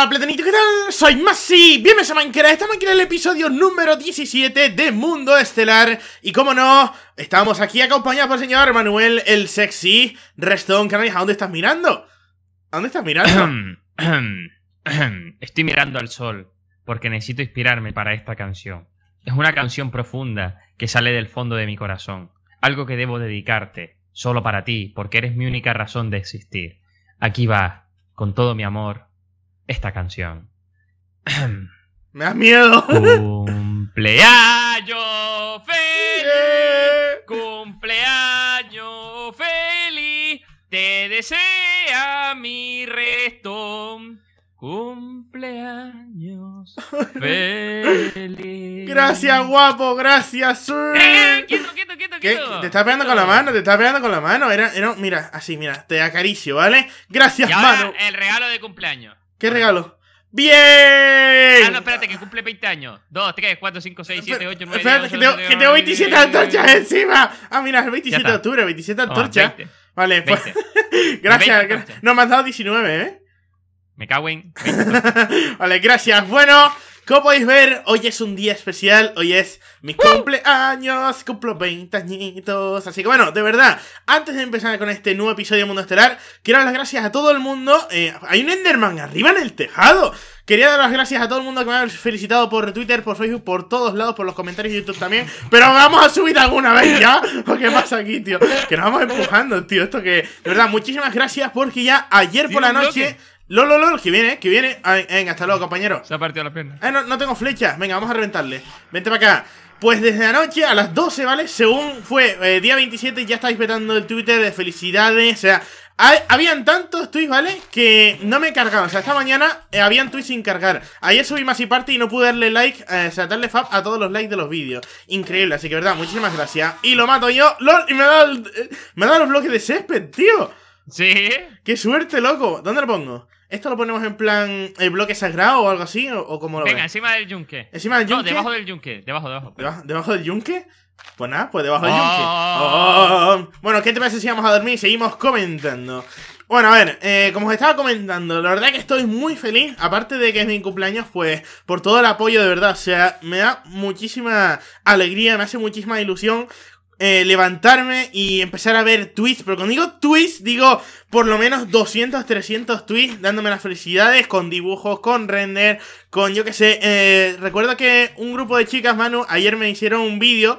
Hola platanito, ¿qué tal? Soy Masi, bienvenidos a Minecraft, estamos aquí en el episodio número 17 de Mundo Estelar Y como no, estamos aquí acompañados por el señor Manuel el Sexy Restón ¿a dónde estás mirando? ¿A dónde estás mirando? Estoy mirando al sol, porque necesito inspirarme para esta canción Es una canción profunda que sale del fondo de mi corazón Algo que debo dedicarte, solo para ti, porque eres mi única razón de existir Aquí va, con todo mi amor esta canción. Me da miedo. Cumpleaños feliz. Cumpleaños feliz. Te desea mi resto. Cumpleaños feliz. Gracias, guapo, gracias. sir eh, eh, eh, quieto, quieto, quieto, Te estás pegando con la mano, te estás pegando con la mano. mira, así, mira, te acaricio, ¿vale? Gracias, y El regalo de cumpleaños. ¿Qué regalo? ¡Bien! Ah, no, espérate, que cumple 20 años. 2, 3, 4, 5, 6, 7, 8, 9, 10, Espérate, que, tengo, que tengo, 27 antorchas encima. Ah, mira, el 27 de octubre, 27 antorchas. Oh, vale, pues. gracias. nos no, me dado 19, ¿eh? Me cago en. vale, gracias. Bueno. Como podéis ver, hoy es un día especial, hoy es mi cumpleaños, cumplo 20 añitos, así que bueno, de verdad, antes de empezar con este nuevo episodio de Mundo Estelar, quiero dar las gracias a todo el mundo, eh, hay un Enderman arriba en el tejado, Quería dar las gracias a todo el mundo que me ha felicitado por Twitter, por Facebook, por todos lados, por los comentarios de YouTube también. Pero vamos a subir alguna vez ya. ¿O qué pasa aquí, tío? Que nos vamos empujando, tío. Esto que. De verdad, muchísimas gracias porque ya ayer por la noche. LOL, lo que viene, que viene. Venga, hasta luego, compañero. Se ha partido la pierna. Ah, no, tengo flechas. Venga, vamos a reventarle. Vente para acá. Pues desde anoche a las 12, ¿vale? Según fue eh, día 27, ya estáis vetando el Twitter de felicidades. O sea, habían tantos tweets, ¿vale? Que no me cargaban. O sea, esta mañana eh, habían tweets sin cargar. Ayer subí más y parte y no pude darle like, eh, o sea, darle fab a todos los likes de los vídeos. Increíble, así que verdad, muchísimas gracias. Y lo mato yo, LOL, y me ha me ha dado los bloques de césped, tío. Sí. Qué suerte, loco. ¿Dónde lo pongo? ¿Esto lo ponemos en plan el bloque sagrado o algo así? ¿O, como lo Venga, encima del yunque. ¿Encima del yunque? No, debajo del yunque. Debajo, debajo. ¿Debajo, del yunque? Pues nada, pues debajo del oh. yunque. Oh. Bueno, ¿qué te parece si vamos a dormir seguimos comentando? Bueno, a ver, eh, como os estaba comentando, la verdad que estoy muy feliz, aparte de que es mi cumpleaños, pues por todo el apoyo de verdad, o sea, me da muchísima alegría, me hace muchísima ilusión eh, levantarme y empezar a ver tweets. Pero cuando digo tweets, digo por lo menos 200, 300 tweets dándome las felicidades con dibujos, con render, con yo que sé. Eh, recuerdo que un grupo de chicas, Manu, ayer me hicieron un vídeo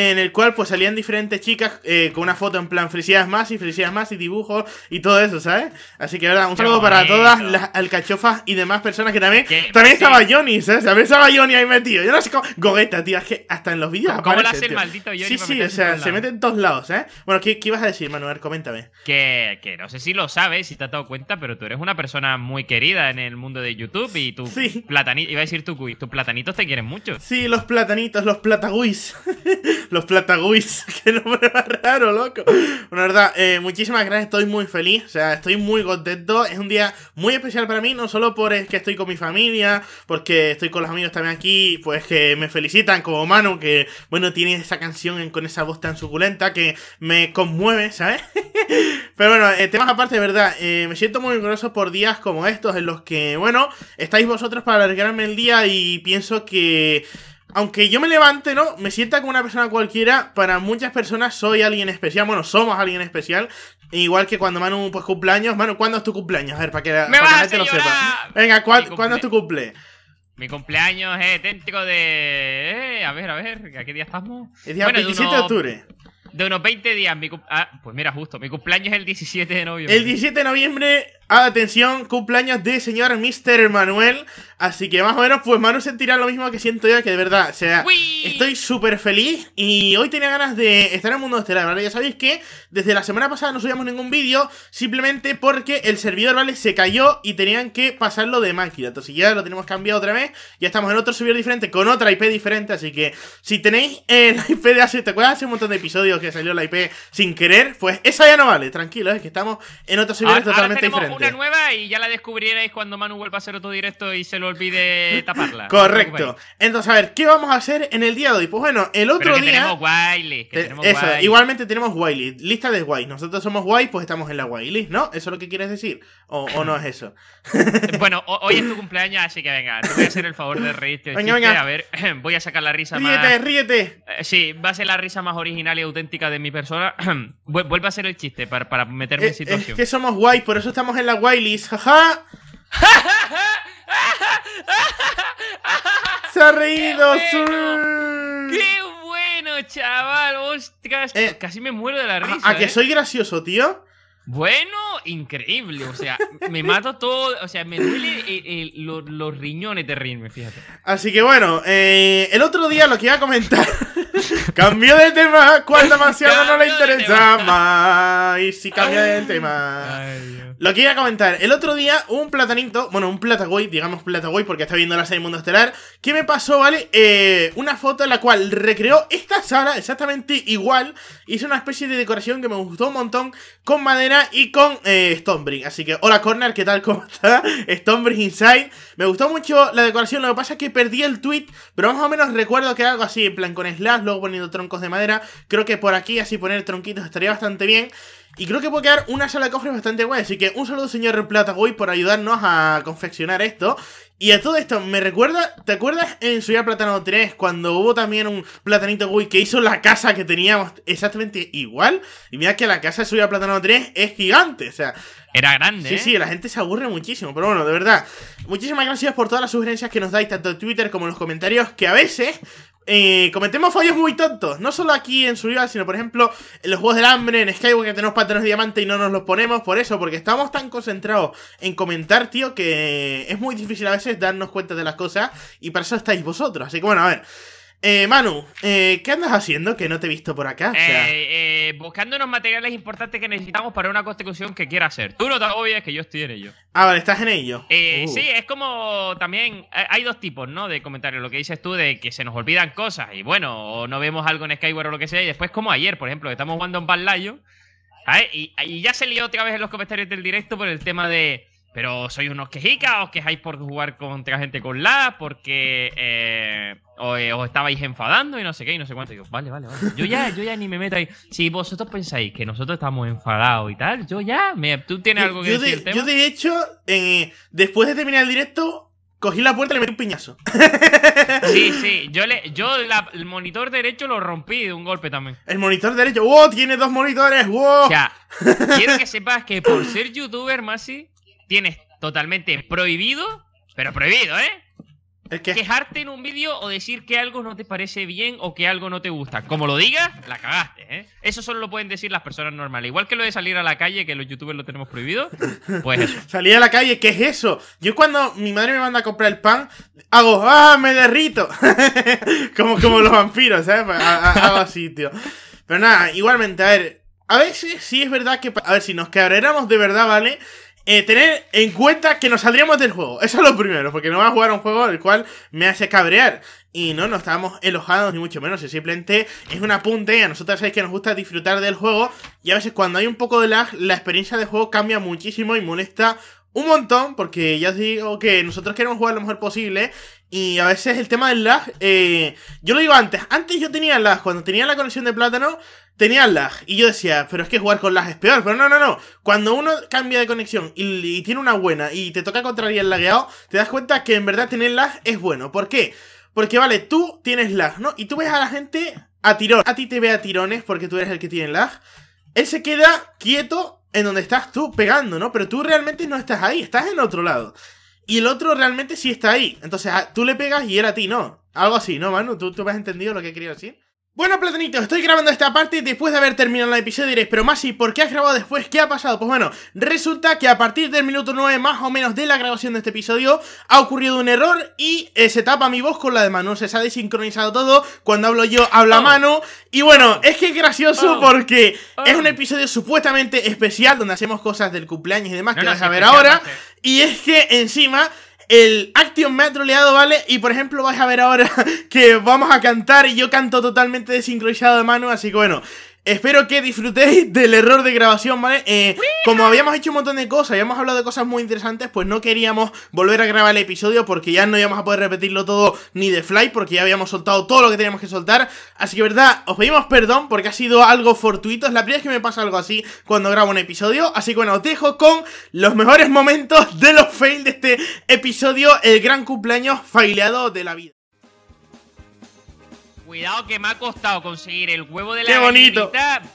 en el cual pues salían diferentes chicas eh, con una foto en plan felicidades más y felicidades más y dibujos y todo eso, ¿sabes? Así que verdad, un saludo para todas las alcachofas y demás personas que también también estaba Johnny, ¿sabes? También estaba Johnny ahí metido. Yo no sé cómo Gogeta, tío, es que hasta en los vídeos ¿Cómo lo hace el maldito Johnny? Sí, sí, o sea, se mete en todos lados, ¿eh? Bueno, ¿qué, ¿qué, ibas a decir, Manuel? Coméntame. Que, no sé si lo sabes, si te has dado cuenta, pero tú eres una persona muy querida en el mundo de YouTube y tu sí. platanito, iba a decir tu tus platanitos te quieren mucho. Sí, los platanitos, los plataguis. Los Plataguis. Qué nombre más raro, loco. Bueno, verdad, eh, muchísimas gracias. Estoy muy feliz. O sea, estoy muy contento. Es un día muy especial para mí. No solo por que estoy con mi familia, porque estoy con los amigos también aquí, pues que me felicitan como Manu, que bueno, tiene esa canción con esa voz tan suculenta que me conmueve, ¿sabes? Pero bueno, eh, temas aparte, de verdad, eh, me siento muy orgulloso por días como estos en los que, bueno, estáis vosotros para alargarme el día y pienso que aunque yo me levante, ¿no? Me sienta como una persona cualquiera, para muchas personas soy alguien especial. Bueno, somos alguien especial. Igual que cuando Manu, pues cumpleaños. Manu, ¿cuándo es tu cumpleaños? A ver, para que, la, para gente lo sepa. Venga, ¿cuándo es tu cumple? Mi cumpleaños es auténtico de... Eh, a ver, a ver, ¿a qué día estamos? El día 27 de, octubre. De unos 20 días. Mi ah, pues mira, justo. Mi cumpleaños es el 17 de noviembre. El 17 de noviembre Atención, cumpleaños de señor Mr. Manuel. Así que más o menos, pues Manu sentirá lo mismo que siento yo, que de verdad, o sea, estoy súper feliz y hoy tenía ganas de estar en el Mundo Estelar, ¿vale? Ya sabéis que desde la semana pasada no subíamos ningún vídeo, simplemente porque el servidor, ¿vale? Se cayó y tenían que pasarlo de máquina. Entonces ya lo tenemos cambiado otra vez, ya estamos en otro servidor diferente, con otra IP diferente, así que si tenéis eh, la IP de hace, ¿te acuerdas? Hace un montón de episodios que salió la IP sin querer, pues esa ya no vale, tranquilo, es que estamos en otro servidor totalmente diferente una nueva y ya la descubrierais cuando Manu vuelva a hacer otro directo y se lo olvide taparla. Correcto. Entonces, a ver, ¿qué vamos a hacer en el día de hoy? Pues bueno, el otro día. Tenemos Que eh, tenemos igualmente tenemos Wiley. Lista de Wiley. Nosotros somos Wiley, pues estamos en la Wiley, ¿no? ¿Eso es lo que quieres decir? ¿O, no es eso? bueno, hoy es tu cumpleaños, así que venga, te voy a hacer el favor de reírte. A ver, voy a sacar la risa más. Ríete, ríete. Eh, sí, va a ser la risa más original y auténtica de mi persona. Vuelve a hacer el chiste para, para meterme en eh, situación. Es que somos Wiley, por eso estamos en la Jaja. Se ha reído. ¡Qué bueno, chaval! ¡Ostras! Eh. casi me muero de la risa. ¿A, que ¿eh? soy gracioso, tío? Bueno, increíble. O sea, me mato todo. O sea, me los, riñones de fíjate. Así que bueno, eh, el otro día lo que iba a comentar. Cambio de tema cuando demasiado no le interesa Más Y si cambia de tema. Lo que iba a comentar, el otro día un platanito, bueno, un platagüey digamos platagüey porque está viendo la serie Mundo Estelar, que me pasó, ¿vale? Eh, una foto en la cual recreó esta sala exactamente igual. Hizo una especie de decoración que me gustó un montón con madera y con eh, Así que, hola Corner, ¿qué tal? ¿Cómo está? Stonebring Inside. Me gustó mucho la decoración, lo que pasa es que perdí el tweet, pero más o menos recuerdo que era algo así, en plan con slash luego poniendo troncos de madera. Creo que por aquí así poner tronquitos estaría bastante bien. Y creo que puede quedar una sala de cofres bastante guay. Así que un saludo, señor Platagoy, por ayudarnos a confeccionar esto. Y a todo esto, me recuerda, ¿te acuerdas en Suya Platano 3 cuando hubo también un platanito Gui que hizo la casa que teníamos exactamente igual? Y mira que la casa de Suya Platano 3 es gigante, o sea... Era grande. Sí, ¿eh? sí, la gente se aburre muchísimo, pero bueno, de verdad. Muchísimas gracias por todas las sugerencias que nos dais, tanto en Twitter como en los comentarios, que a veces eh, cometemos fallos muy tontos. No solo aquí en Survival, sino por ejemplo en los juegos del hambre, en skyway que tenemos patrones diamante y no nos los ponemos por eso, porque estamos tan concentrados en comentar, tío, que es muy difícil a veces darnos cuenta de las cosas y para eso estáis vosotros. Así que bueno, a ver. Eh, Manu, eh, ¿qué andas haciendo que no te he visto por acá? O eh, eh, buscando unos materiales importantes que necesitamos para una constitución que quiera hacer. Tú no te agobies que yo estoy en ello. Ah, vale, estás en ello. Eh, uh. Sí, es como también eh, hay dos tipos, ¿no? De comentarios. Lo que dices tú de que se nos olvidan cosas y bueno, o no vemos algo en Skyward o lo que sea. Y después como ayer, por ejemplo, que estamos jugando en Bad Lion, y, y, ya se lió otra vez en los comentarios del directo por el tema de pero sois unos quejicas, os quejáis por jugar contra gente con la, porque eh, eh, os, estabais enfadando y no sé qué, y no sé cuánto. vale, vale, vale. Yo ya, yo ya ni me meto ahí. Si vosotros pensáis que nosotros estamos enfadados y tal, yo ya, me, tú tienes algo que decir. Yo de hecho, después de terminar el directo, Cogí la puerta y le metí un piñazo. Sí, sí. Yo, le, yo el monitor derecho lo rompí de un golpe también. El monitor derecho. ¡Wow! Tiene dos monitores. ¡Wow! O sea, quiero que sepas que por ser youtuber, Masi, tienes totalmente prohibido, pero prohibido, ¿eh? Quejarte en un vídeo o decir que algo no te parece bien o que algo no te gusta. Como lo digas, la cagaste, ¿eh? Eso solo lo pueden decir las personas normales. Igual que lo de salir a la calle, que los youtubers lo tenemos prohibido, pues eso. salir a la calle, ¿qué es eso? Yo cuando mi madre me manda a comprar el pan, hago, ¡ah, me derrito! como, como los vampiros, ¿sabes? Pues, hago así, tío. Pero nada, igualmente, a ver, a veces si es verdad que, a ver, si nos quebráramos de verdad, ¿vale? eh, tener en cuenta que nos saldríamos del juego. Eso es lo primero, porque no va a jugar un juego el cual me hace cabrear. Y no, no estábamos enojados, ni mucho menos, simplemente es un apunte a nosotros sabéis que nos gusta disfrutar del juego y a veces cuando hay un poco de lag, la experiencia de juego cambia muchísimo y molesta un montón, porque ya os digo que nosotros queremos jugar lo mejor posible. Y a veces el tema del lag, eh, yo lo digo antes, antes yo tenía lag, cuando tenía la conexión de plátano, tenía lag. Y yo decía, pero es que jugar con lag es peor. Pero no, no, no. Cuando uno cambia de conexión y, tiene una buena y te toca contra el lagueado, te das cuenta que en verdad tener lag es bueno. ¿Por qué? Porque vale, tú tienes lag, ¿no? Y tú ves a la gente a tirón. A ti te ve a tirones porque tú eres el que tiene lag. Él se queda quieto en donde estás tú pegando, ¿no? Pero tú realmente no estás ahí, estás en otro lado. Y el otro realmente sí está ahí. Entonces ah, tú le pegas y él a ti, ¿no? Algo así, ¿no, Manu? ¿Tú, tú me has entendido lo que he querido decir? Bueno, platanito estoy grabando esta parte después de haber terminado el episodio y diréis, pero Masi, ¿por qué has grabado después? ¿Qué ha pasado? Pues bueno, resulta que a partir del minuto 9 más o menos de la grabación de este episodio ha ocurrido un error y eh, se tapa mi voz con la de Manu, se ha desincronizado todo, cuando hablo yo habla mano oh. Manu y bueno, oh. es que es gracioso oh. porque es un episodio supuestamente especial donde hacemos cosas del cumpleaños y demás que vas a ver ahora y es que encima el Action me ha ¿vale? Y por ejemplo vais a ver ahora que vamos a cantar y yo canto totalmente desincronizado de mano, así que bueno, Espero que disfrutéis del error de grabación, ¿vale? Eh, como habíamos hecho un montón de cosas, habíamos hablado de cosas muy interesantes, pues no queríamos volver a grabar el episodio porque ya no íbamos a poder repetirlo todo ni de fly, porque ya habíamos soltado todo lo que teníamos que soltar. Así que, verdad, os pedimos perdón porque ha sido algo fortuito. Es la primera vez que me pasa algo así cuando grabo un episodio. Así que, bueno, os dejo con los mejores momentos de los fails de este episodio, el gran cumpleaños faileado de la vida. Cuidado que me ha costado conseguir el huevo de la Qué bonito.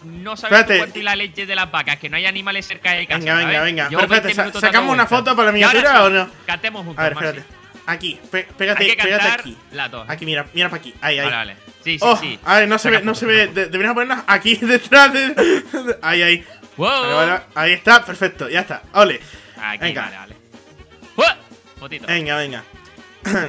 no sabes cuánto la leche de las vacas, que no hay animales cerca de casa. Venga, venga, venga. espérate, ¿sacamos una foto para la miniatura o no? Cantemos juntos. A ver, espérate. Aquí, espérate, Hay aquí. La mira, mira para aquí. Ahí, ahí. Vale, vale. Sí, sí, oh, sí. A ver, no se ve, no se ve. deberíamos ponernos aquí detrás de. ahí, ahí. Wow. ahí está, perfecto, ya está. Ole. Aquí, vale, vale. Fotito. Venga, venga.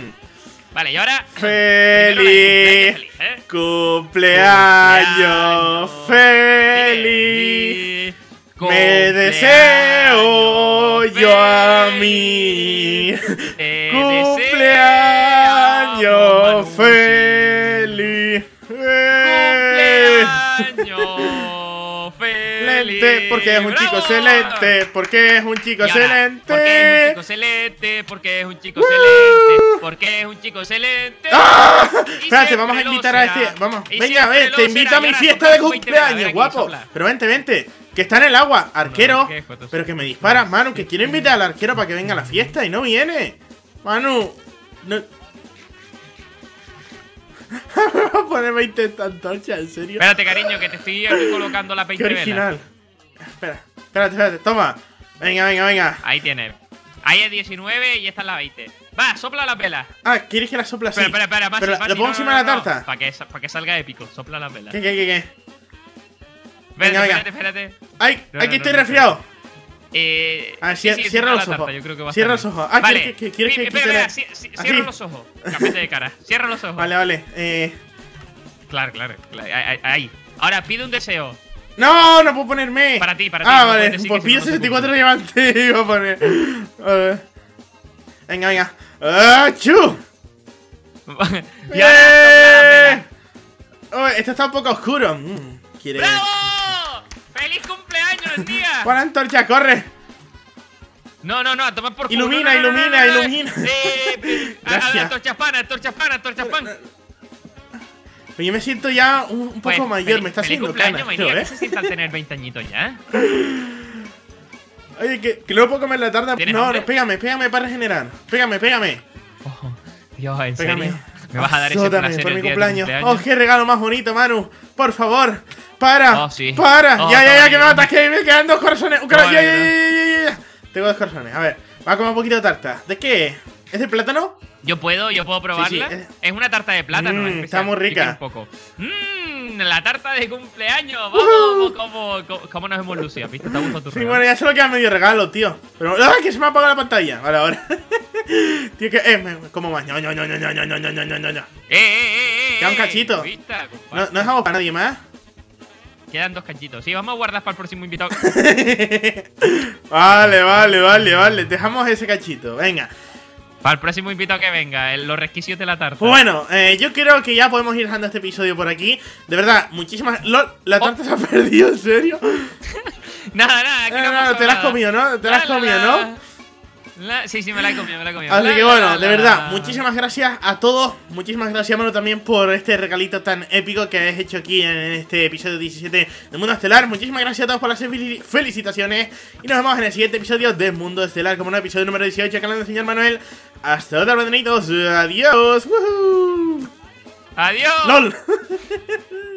Vale, y ahora. ¡Feliz! feliz cumpleaños, ¿eh? ¡Cumpleaños! ¡Feliz! Me deseo yo a mí. ¡Cumpleaños feli feliz! ¡Cumpleaños! porque es un chico excelente. Porque es un chico excelente. Porque es un chico excelente. Porque es un chico excelente. Porque es un chico excelente. Espérate, vamos a invitar a este. Vamos, venga, ven, te invito a mi fiesta de cumpleaños, guapo. Pero vente, vente. Que está en el agua, arquero. pero que me dispara, Manu. Que quiero invitar al arquero para que venga a la fiesta y no viene. Manu, me voy a poner 20 antorchas, en serio. Espérate, cariño, que te estoy colocando la 20 Qué original. Espera, espérate, espérate, toma. Venga, venga, venga. Ahí tiene. Ahí es 19 y esta es la 20. Va, sopla la velas. Ah, ¿quieres que la sopla así? Espera, espera, espera. Pero, ¿Lo pongo encima de la tarta? para, que, para que salga épico, sopla la velas. ¿Qué, qué, qué? qué? Venga, venga. espérate, espérate. ¡Ay! aquí estoy resfriado. Eh, ah, cierra los ojos. cierra los ojos. vale. cierra los ojos. Cambiate de cara. Cierra los ojos. Vale, vale. Eh. Claro, claro, claro. Ahí. Ahora pide un deseo. No, no puedo ponerme. Para ti, para ti. Ah, vale. Por 64 pues diamantes iba a poner. ver. venga, venga. ¡Achú! Ah, ¡Bien! ¡Eh! Oh, esto está un poco oscuro. Mm, ¡Bravo! ¡Feliz cumpleaños! prendida! ¡Pon antorcha, corre! No, no, no, a tomar por Ilumina, culo. Ilumina, ilumina, ilumina. Eh, eh, eh, eh, eh Gracias. A, antorcha pan, antorcha pan, antorcha pan. yo me siento ya un, poco mayor, me está haciendo cana. ¿Qué se sienta tener 20 añitos ya? Oye, que, que luego puedo comer la tarta. No, no, pégame, pégame para regenerar. Pégame, pégame. Oh, Dios, en Me vas a dar eso ese por mi cumpleaños. Oh, qué regalo más bonito, Manu. Por favor, para, ah, para. Ah, ya, ya, ya, que me matas, ¡Que me quedan dos corazones. Un ya, ya, ya, Tengo dos corazones. A ver, va a comer un poquito de tarta. ¿De qué? ¿Es de plátano? Yo puedo, yo puedo probarla. Es una tarta de plátano. Mm, está muy rica. Un poco. Mmm, la tarta de cumpleaños. Uh-huh. Vamos, cómo, nos hemos lucido. ¿Viste? Está gusto tu Sí, bueno, ya solo queda medio regalo, tío. Pero, ¡ah! Que se me ha apagado la pantalla. Vale, ahora. tío, que. Eh, como más. No, no, no, no, no, no, no, no, no, no, no. Eh, eh, eh. Queda un eh, cachito. no, no dejamos para nadie más. Quedan dos cachitos. Sí, vamos a guardar para el próximo invitado. vale, vale, vale, vale. Dejamos ese cachito. Venga. Para el próximo invitado que venga, los resquicios de la tarta. Bueno, eh, yo creo que ya podemos ir dejando este episodio por aquí. De verdad, muchísimas. Lol, la tarta se ha oh. perdido, ¿en serio? nada, nada, no, te la has comido, ¿no? Te la has comido, ¿no? sí, sí, me la he comido, me la he comido. Así que bueno, de verdad, muchísimas gracias a todos. Muchísimas gracias, Manu, también por este regalito tan épico que has hecho aquí en este episodio 17 de Mundo Estelar. Muchísimas gracias a todos por las felicitaciones. Y nos vemos en el siguiente episodio de Mundo Estelar, como el episodio número 18, canal del señor Manuel. Hasta otra, banderitos. Adiós. Adiós. LOL.